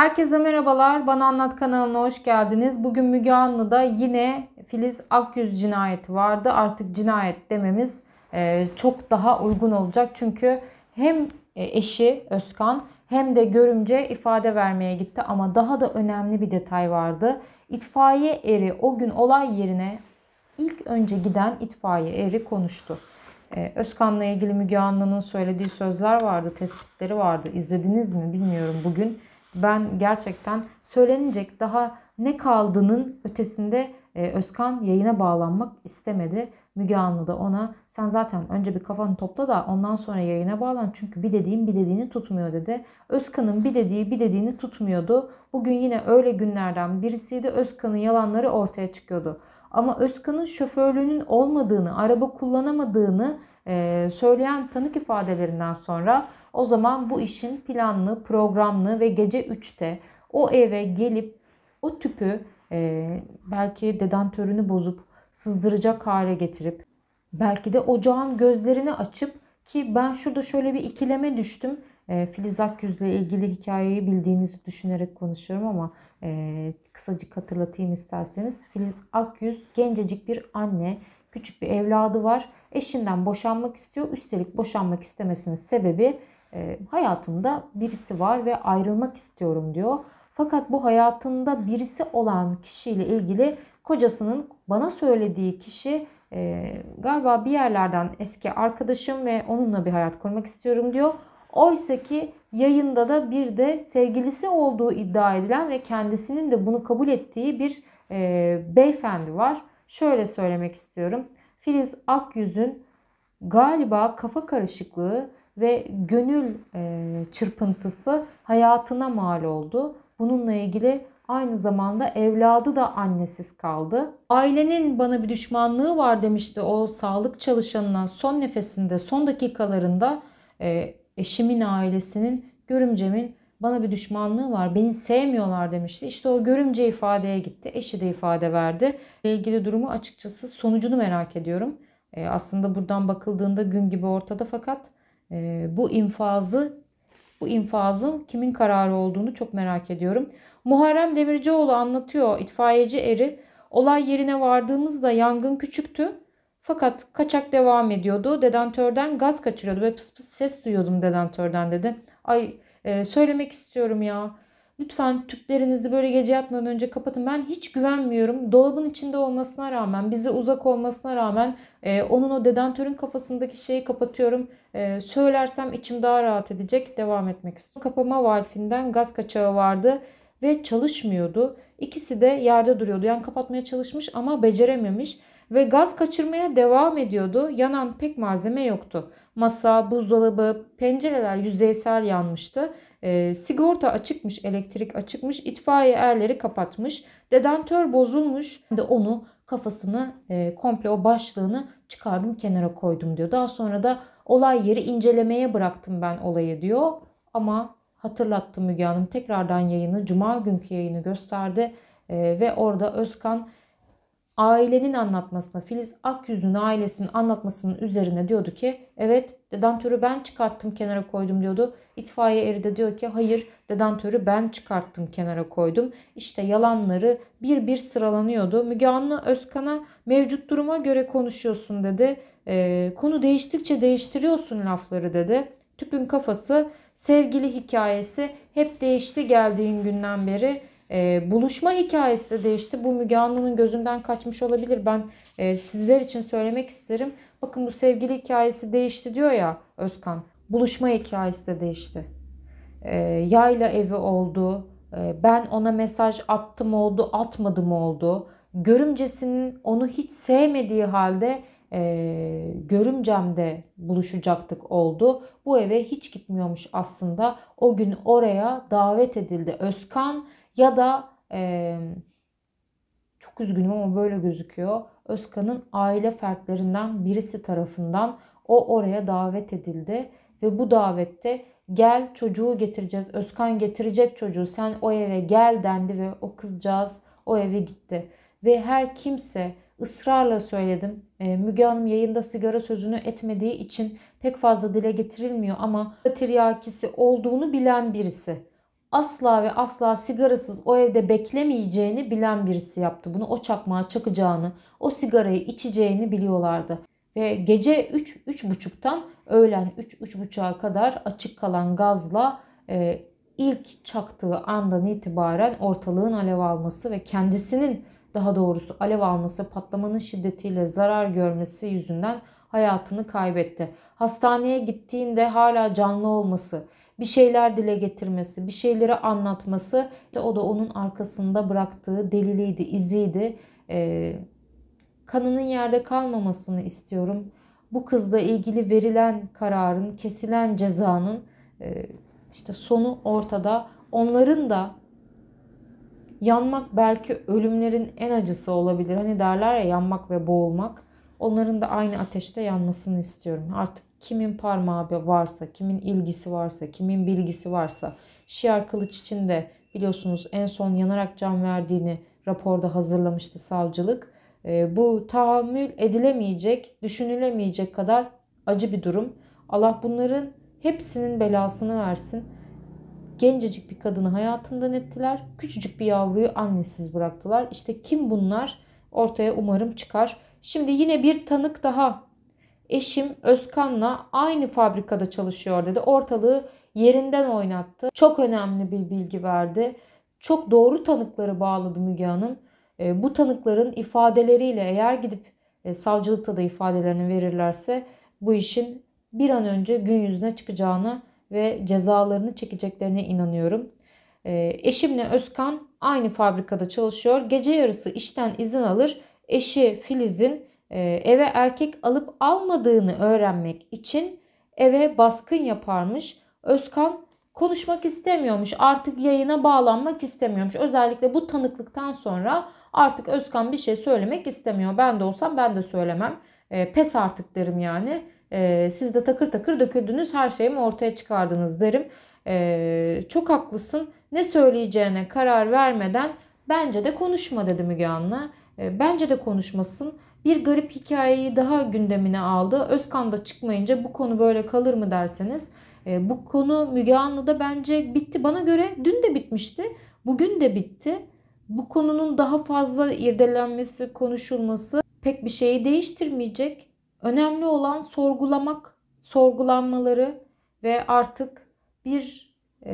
Herkese merhabalar. Bana Anlat kanalına hoş geldiniz. Bugün Müge Anlı'da yine Filiz Akyüz cinayeti vardı. Artık cinayet dememiz e, çok daha uygun olacak. Çünkü hem e, eşi Özkan hem de görümce ifade vermeye gitti. Ama daha da önemli bir detay vardı. İtfaiye eri o gün olay yerine ilk önce giden itfaiye eri konuştu. E, Özkan'la ilgili Müge Anlı'nın söylediği sözler vardı, tespitleri vardı. İzlediniz mi bilmiyorum bugün ben gerçekten söylenecek daha ne kaldığının ötesinde e, Özkan yayına bağlanmak istemedi. Müge Anlı da ona sen zaten önce bir kafanı topla da ondan sonra yayına bağlan çünkü bir dediğin bir dediğini tutmuyor dedi. Özkan'ın bir dediği bir dediğini tutmuyordu. Bugün yine öyle günlerden birisiydi. Özkan'ın yalanları ortaya çıkıyordu. Ama Özkan'ın şoförlüğünün olmadığını, araba kullanamadığını ee, söyleyen tanık ifadelerinden sonra o zaman bu işin planlı, programlı ve gece 3'te o eve gelip o tüpü e, belki dedantörünü bozup sızdıracak hale getirip belki de ocağın gözlerini açıp ki ben şurada şöyle bir ikileme düştüm. E, Filiz Akgüz'le ilgili hikayeyi bildiğinizi düşünerek konuşuyorum ama e, kısacık hatırlatayım isterseniz. Filiz Akgüz gencecik bir anne küçük bir evladı var. Eşinden boşanmak istiyor. Üstelik boşanmak istemesinin sebebi e, hayatımda birisi var ve ayrılmak istiyorum diyor. Fakat bu hayatında birisi olan kişiyle ilgili kocasının bana söylediği kişi e, galiba bir yerlerden eski arkadaşım ve onunla bir hayat kurmak istiyorum diyor. Oysa ki yayında da bir de sevgilisi olduğu iddia edilen ve kendisinin de bunu kabul ettiği bir e, beyefendi var şöyle söylemek istiyorum. Filiz Akyüz'ün galiba kafa karışıklığı ve gönül e, çırpıntısı hayatına mal oldu. Bununla ilgili aynı zamanda evladı da annesiz kaldı. Ailenin bana bir düşmanlığı var demişti o sağlık çalışanına son nefesinde, son dakikalarında e, eşimin ailesinin, görümcemin bana bir düşmanlığı var, beni sevmiyorlar demişti. İşte o görümce ifadeye gitti, eşi de ifade verdi. Ile ilgili durumu açıkçası sonucunu merak ediyorum. E, aslında buradan bakıldığında gün gibi ortada fakat e, bu infazı bu infazın kimin kararı olduğunu çok merak ediyorum. Muharrem Demircioğlu anlatıyor itfaiyeci eri. Olay yerine vardığımızda yangın küçüktü. Fakat kaçak devam ediyordu. Dedentörden gaz kaçırıyordu ve pıs pıs ses duyuyordum dedentörden dedi. Ay ee, söylemek istiyorum ya. Lütfen tüplerinizi böyle gece yatmadan önce kapatın. Ben hiç güvenmiyorum. Dolabın içinde olmasına rağmen, bize uzak olmasına rağmen e, onun o dedantörün kafasındaki şeyi kapatıyorum. E, söylersem içim daha rahat edecek. Devam etmek istiyorum. Kapama valfinden gaz kaçağı vardı ve çalışmıyordu. İkisi de yerde duruyordu. Yani kapatmaya çalışmış ama becerememiş ve gaz kaçırmaya devam ediyordu. Yanan pek malzeme yoktu. Masa, buzdolabı, pencereler yüzeysel yanmıştı. E, sigorta açıkmış, elektrik açıkmış, itfaiye erleri kapatmış. Dedentör bozulmuş. Ben de onu kafasını e, komple o başlığını çıkardım kenara koydum diyor. Daha sonra da olay yeri incelemeye bıraktım ben olayı diyor. Ama hatırlattı Müge Hanım tekrardan yayını, cuma günkü yayını gösterdi. E, ve orada Özkan ailenin anlatmasına Filiz Akyüz'ün ailesinin anlatmasının üzerine diyordu ki evet dedantörü ben çıkarttım kenara koydum diyordu. İtfaiye eri de diyor ki hayır dedantörü ben çıkarttım kenara koydum. İşte yalanları bir bir sıralanıyordu. Müge Anlı Özkan'a mevcut duruma göre konuşuyorsun dedi. E, konu değiştikçe değiştiriyorsun lafları dedi. Tüpün kafası sevgili hikayesi hep değişti geldiğin günden beri e, buluşma hikayesi de değişti. Bu Müge Anlı'nın gözünden kaçmış olabilir. Ben e, sizler için söylemek isterim. Bakın bu sevgili hikayesi değişti diyor ya Özkan. Buluşma hikayesi de değişti. E, yayla evi oldu. E, ben ona mesaj attım oldu, atmadım oldu. Görümcesinin onu hiç sevmediği halde e, görümcemde buluşacaktık oldu. Bu eve hiç gitmiyormuş aslında. O gün oraya davet edildi. Özkan ya da e, çok üzgünüm ama böyle gözüküyor. Özkan'ın aile fertlerinden birisi tarafından o oraya davet edildi ve bu davette gel çocuğu getireceğiz. Özkan getirecek çocuğu. Sen o eve gel dendi ve o kızcağız o eve gitti. Ve her kimse ısrarla söyledim. Müge Hanım yayında sigara sözünü etmediği için pek fazla dile getirilmiyor ama tiryakisi olduğunu bilen birisi asla ve asla sigarasız o evde beklemeyeceğini bilen birisi yaptı. Bunu o çakmağa çakacağını, o sigarayı içeceğini biliyorlardı. Ve gece 3 3.30'dan öğlen 3 3.30'a kadar açık kalan gazla e, ilk çaktığı andan itibaren ortalığın alev alması ve kendisinin daha doğrusu alev alması patlamanın şiddetiyle zarar görmesi yüzünden hayatını kaybetti. Hastaneye gittiğinde hala canlı olması, bir şeyler dile getirmesi, bir şeyleri anlatması işte o da onun arkasında bıraktığı deliliydi, iziydi. E, kanının yerde kalmamasını istiyorum. Bu kızla ilgili verilen kararın, kesilen cezanın e, işte sonu ortada. Onların da yanmak belki ölümlerin en acısı olabilir. Hani derler ya yanmak ve boğulmak. Onların da aynı ateşte yanmasını istiyorum. Artık kimin parmağı varsa, kimin ilgisi varsa, kimin bilgisi varsa Şiar Kılıç için de biliyorsunuz en son yanarak can verdiğini raporda hazırlamıştı savcılık. Ee, bu tahammül edilemeyecek, düşünülemeyecek kadar acı bir durum. Allah bunların hepsinin belasını versin. Gencecik bir kadını hayatından ettiler. Küçücük bir yavruyu annesiz bıraktılar. İşte kim bunlar? Ortaya umarım çıkar. Şimdi yine bir tanık daha Eşim Özkan'la aynı fabrikada çalışıyor dedi. Ortalığı yerinden oynattı. Çok önemli bir bilgi verdi. Çok doğru tanıkları bağladı Müge Hanım. E, bu tanıkların ifadeleriyle eğer gidip e, savcılıkta da ifadelerini verirlerse bu işin bir an önce gün yüzüne çıkacağına ve cezalarını çekeceklerine inanıyorum. E, eşimle Özkan aynı fabrikada çalışıyor. Gece yarısı işten izin alır. Eşi Filiz'in ee, eve erkek alıp almadığını öğrenmek için eve baskın yaparmış. Özkan konuşmak istemiyormuş. Artık yayına bağlanmak istemiyormuş. Özellikle bu tanıklıktan sonra artık Özkan bir şey söylemek istemiyor. Ben de olsam ben de söylemem. E, pes artık derim yani. E, siz de takır takır döküldünüz her şeyimi ortaya çıkardınız derim. E, çok haklısın. Ne söyleyeceğine karar vermeden bence de konuşma dedi Müge Anlı. E, bence de konuşmasın bir garip hikayeyi daha gündemine aldı. Özkan da çıkmayınca bu konu böyle kalır mı derseniz e, bu konu Müge Anlı'da bence bitti. Bana göre dün de bitmişti. Bugün de bitti. Bu konunun daha fazla irdelenmesi, konuşulması pek bir şeyi değiştirmeyecek. Önemli olan sorgulamak, sorgulanmaları ve artık bir e,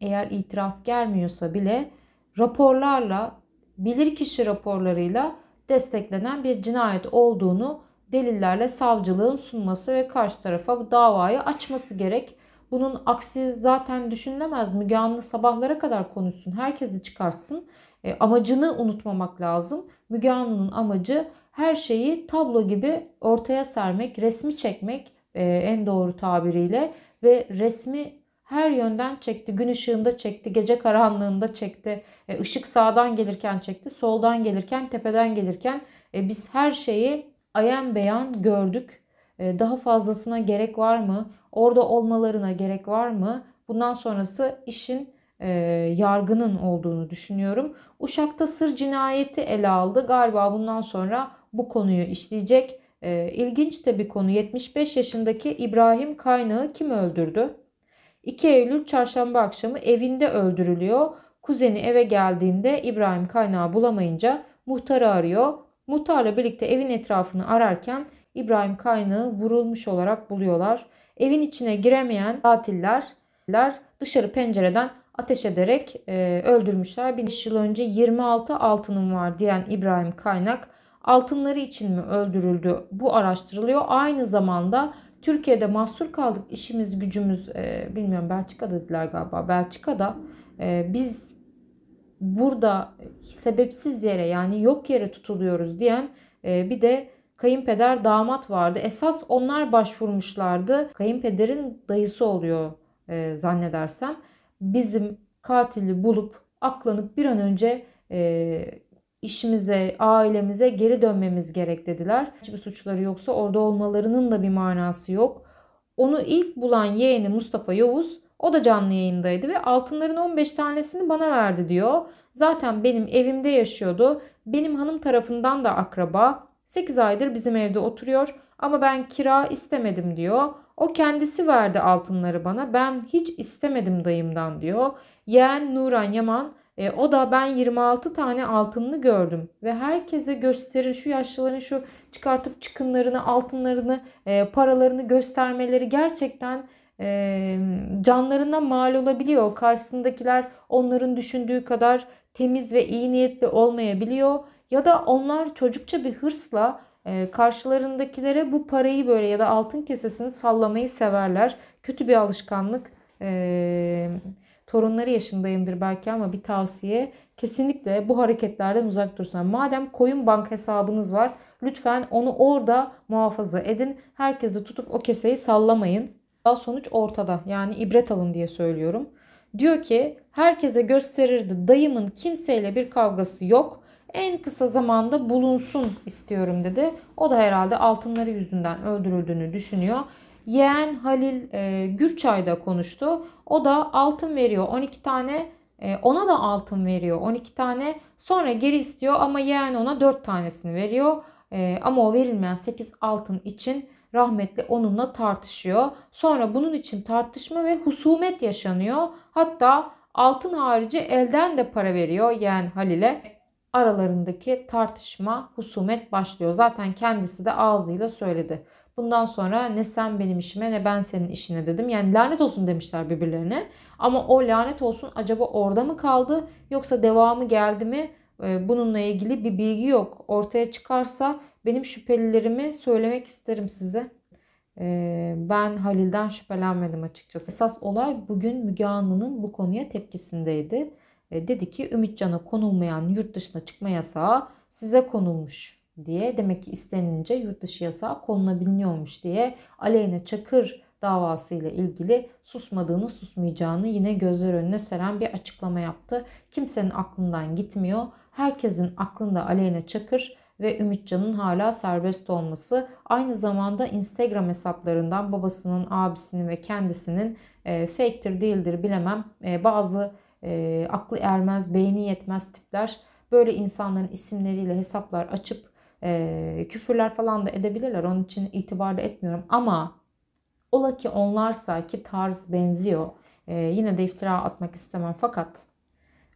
eğer itiraf gelmiyorsa bile raporlarla, bilirkişi raporlarıyla desteklenen bir cinayet olduğunu delillerle savcılığın sunması ve karşı tarafa bu davayı açması gerek. Bunun aksi zaten düşünülemez. Müge Anlı sabahlara kadar konuşsun, herkesi çıkartsın. E, amacını unutmamak lazım. Müge Anlı'nın amacı her şeyi tablo gibi ortaya sermek, resmi çekmek e, en doğru tabiriyle ve resmi her yönden çekti. Gün ışığında çekti, gece karanlığında çekti. E, ışık sağdan gelirken çekti, soldan gelirken, tepeden gelirken e, biz her şeyi ayan beyan gördük. E, daha fazlasına gerek var mı? Orada olmalarına gerek var mı? Bundan sonrası işin e, yargının olduğunu düşünüyorum. Uşak'ta sır cinayeti ele aldı. Galiba bundan sonra bu konuyu işleyecek. E, ilginç de bir konu. 75 yaşındaki İbrahim Kaynağı kim öldürdü? 2 Eylül çarşamba akşamı evinde öldürülüyor. Kuzeni eve geldiğinde İbrahim kaynağı bulamayınca muhtarı arıyor. Muhtarla birlikte evin etrafını ararken İbrahim kaynağı vurulmuş olarak buluyorlar. Evin içine giremeyen katiller dışarı pencereden ateş ederek e, öldürmüşler. Bir yıl önce 26 altının var diyen İbrahim Kaynak altınları için mi öldürüldü bu araştırılıyor. Aynı zamanda Türkiye'de mahsur kaldık. işimiz gücümüz e, bilmiyorum Belçika dediler galiba. Belçika'da e, biz burada sebepsiz yere yani yok yere tutuluyoruz diyen e, bir de kayınpeder damat vardı. Esas onlar başvurmuşlardı. Kayınpederin dayısı oluyor e, zannedersem. Bizim katili bulup aklanıp bir an önce e, işimize, ailemize geri dönmemiz gerek dediler. Hiçbir suçları yoksa orada olmalarının da bir manası yok. Onu ilk bulan yeğeni Mustafa Yavuz o da canlı yayındaydı ve altınların 15 tanesini bana verdi diyor. Zaten benim evimde yaşıyordu. Benim hanım tarafından da akraba. 8 aydır bizim evde oturuyor ama ben kira istemedim diyor. O kendisi verdi altınları bana. Ben hiç istemedim dayımdan diyor. Yeğen Nuran Yaman e, o da ben 26 tane altınını gördüm ve herkese gösterin şu yaşlıların şu çıkartıp çıkınlarını, altınlarını, e, paralarını göstermeleri gerçekten e, canlarına mal olabiliyor. Karşısındakiler onların düşündüğü kadar temiz ve iyi niyetli olmayabiliyor ya da onlar çocukça bir hırsla e, karşılarındakilere bu parayı böyle ya da altın kesesini sallamayı severler. Kötü bir alışkanlık. Eee torunları yaşındayımdır belki ama bir tavsiye kesinlikle bu hareketlerden uzak dursun. Madem koyun bank hesabınız var lütfen onu orada muhafaza edin. Herkesi tutup o keseyi sallamayın. Daha sonuç ortada yani ibret alın diye söylüyorum. Diyor ki herkese gösterirdi dayımın kimseyle bir kavgası yok. En kısa zamanda bulunsun istiyorum dedi. O da herhalde altınları yüzünden öldürüldüğünü düşünüyor yeğen Halil e, Gürçay'da konuştu. O da altın veriyor 12 tane e, ona da altın veriyor 12 tane sonra geri istiyor ama yeğen ona 4 tanesini veriyor. E, ama o verilmeyen 8 altın için rahmetli onunla tartışıyor. Sonra bunun için tartışma ve husumet yaşanıyor. Hatta altın harici elden de para veriyor yani Halil'e. Aralarındaki tartışma, husumet başlıyor. Zaten kendisi de ağzıyla söyledi. Bundan sonra ne sen benim işime ne ben senin işine dedim. Yani lanet olsun demişler birbirlerine. Ama o lanet olsun acaba orada mı kaldı yoksa devamı geldi mi? Ee, bununla ilgili bir bilgi yok. Ortaya çıkarsa benim şüphelilerimi söylemek isterim size. Ee, ben Halil'den şüphelenmedim açıkçası. Esas olay bugün Müge Anlı'nın bu konuya tepkisindeydi. Ee, dedi ki Ümitcan'a konulmayan yurt dışına çıkma yasağı size konulmuş diye demek ki istenilince yurt dışı yasağı konulabiliyormuş diye Aleyna Çakır davası ile ilgili susmadığını susmayacağını yine gözler önüne seren bir açıklama yaptı. Kimsenin aklından gitmiyor. Herkesin aklında Aleyna Çakır ve Ümitcan'ın hala serbest olması aynı zamanda Instagram hesaplarından babasının, abisinin ve kendisinin e, fake'tir değildir bilemem e, bazı e, aklı ermez, beyni yetmez tipler böyle insanların isimleriyle hesaplar açıp e, küfürler falan da edebilirler. Onun için itibarlı etmiyorum ama ola ki onlarsa ki tarz benziyor. E, yine de iftira atmak istemem fakat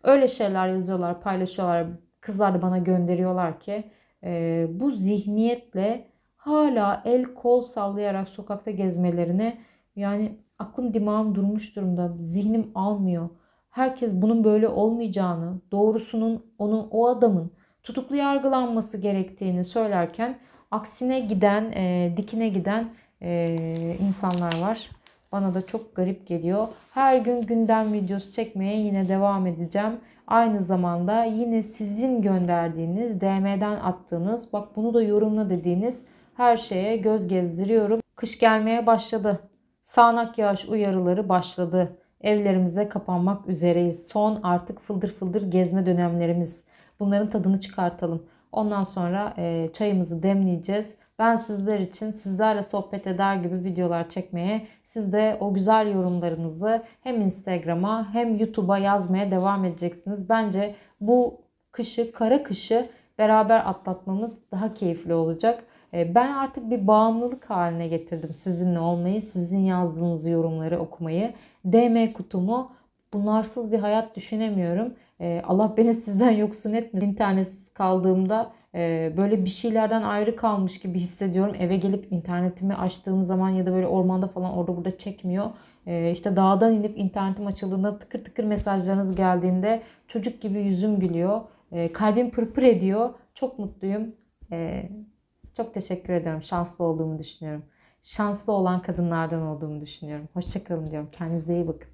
öyle şeyler yazıyorlar, paylaşıyorlar. Kızlar da bana gönderiyorlar ki e, bu zihniyetle hala el kol sallayarak sokakta gezmelerine yani aklım dimağım durmuş durumda. Zihnim almıyor. Herkes bunun böyle olmayacağını, doğrusunun onun o adamın tutuklu yargılanması gerektiğini söylerken aksine giden, e, dikine giden e, insanlar var. Bana da çok garip geliyor. Her gün gündem videosu çekmeye yine devam edeceğim. Aynı zamanda yine sizin gönderdiğiniz, DM'den attığınız, bak bunu da yorumla dediğiniz her şeye göz gezdiriyorum. Kış gelmeye başladı. Sağanak yağış uyarıları başladı. Evlerimize kapanmak üzereyiz. Son artık fıldır fıldır gezme dönemlerimiz. Bunların tadını çıkartalım. Ondan sonra e, çayımızı demleyeceğiz. Ben sizler için sizlerle sohbet eder gibi videolar çekmeye, siz de o güzel yorumlarınızı hem Instagram'a hem YouTube'a yazmaya devam edeceksiniz. Bence bu kışı, kara kışı beraber atlatmamız daha keyifli olacak. E, ben artık bir bağımlılık haline getirdim sizinle olmayı, sizin yazdığınız yorumları okumayı. DM kutumu bunlarsız bir hayat düşünemiyorum. Ee, Allah beni sizden yoksun etmesin. İnternetsiz kaldığımda e, böyle bir şeylerden ayrı kalmış gibi hissediyorum. Eve gelip internetimi açtığım zaman ya da böyle ormanda falan orada burada çekmiyor. Ee, işte dağdan inip internetim açıldığında tıkır tıkır mesajlarınız geldiğinde çocuk gibi yüzüm gülüyor. Ee, kalbim pırpır ediyor. Çok mutluyum. çok teşekkür ediyorum, Şanslı olduğumu düşünüyorum. Şanslı olan kadınlardan olduğumu düşünüyorum. Hoşçakalın diyorum. Kendinize iyi bakın.